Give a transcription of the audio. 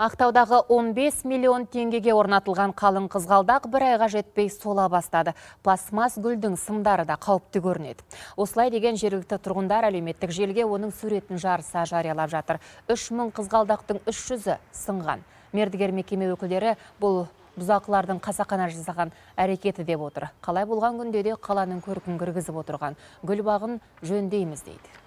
Ақтаудағы 15 миллион теңгеге орнатылған қалың қызғалдақ бір айға жетпей сола бастады. Пластмас гүлдің сымдары да қауіпті көрінеді. Осылай деген жергілікті тұрғындар әлеуметтік желге оның суретін жарыса жариялап жатыр. 3000 қызғалдақтың 300-і сынған. Мердігер мекеме өкілдері бұл бұзақылардың қасақана жасаған әрекеті деп отыр. Қалай болған күнде де қаланың көркін кіргізіп отырған гүл бағын жөндейміз дейді.